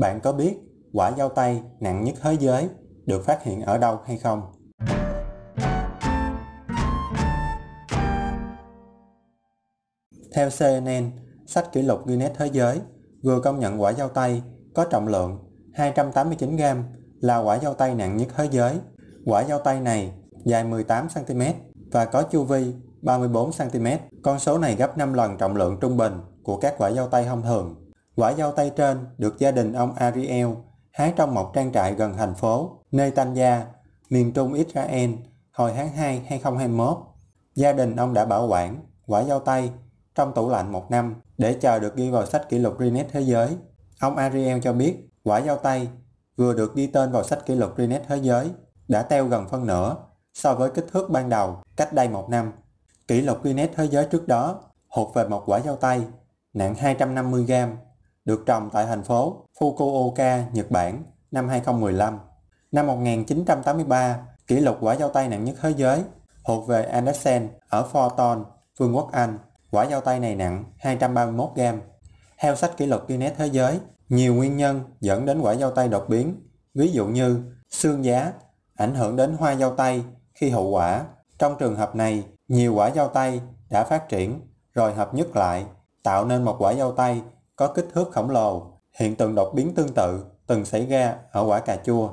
Bạn có biết quả dao tay nặng nhất thế giới được phát hiện ở đâu hay không? Theo CNN, sách kỷ lục Guinness Thế giới vừa công nhận quả dao tay có trọng lượng 289 gram là quả dao tay nặng nhất thế giới. Quả dao tay này dài 18cm và có chu vi 34cm. Con số này gấp 5 lần trọng lượng trung bình của các quả dao tay thông thường. Quả dâu tây trên được gia đình ông Ariel hái trong một trang trại gần thành phố Netanya, miền trung Israel hồi tháng 2 2021. Gia đình ông đã bảo quản quả dâu tây trong tủ lạnh một năm để chờ được ghi vào sách kỷ lục Guinness Thế giới. Ông Ariel cho biết quả dâu tây vừa được ghi tên vào sách kỷ lục Guinness Thế giới đã teo gần phân nửa so với kích thước ban đầu cách đây một năm. Kỷ lục Guinness Thế giới trước đó hột về một quả dâu tây nặng 250 gram được trồng tại thành phố Fukuoka, Nhật Bản năm 2015. Năm 1983, kỷ lục quả dao tay nặng nhất thế giới thuộc về Andersen ở Forton, Vương quốc Anh. Quả dao tay này nặng 231 gram. Theo sách kỷ lục Guinness Thế giới, nhiều nguyên nhân dẫn đến quả dao tay đột biến, ví dụ như xương giá ảnh hưởng đến hoa dao tay khi hậu quả. Trong trường hợp này, nhiều quả dao tay đã phát triển rồi hợp nhất lại, tạo nên một quả dao tay có kích thước khổng lồ. Hiện tượng đột biến tương tự từng xảy ra ở quả cà chua.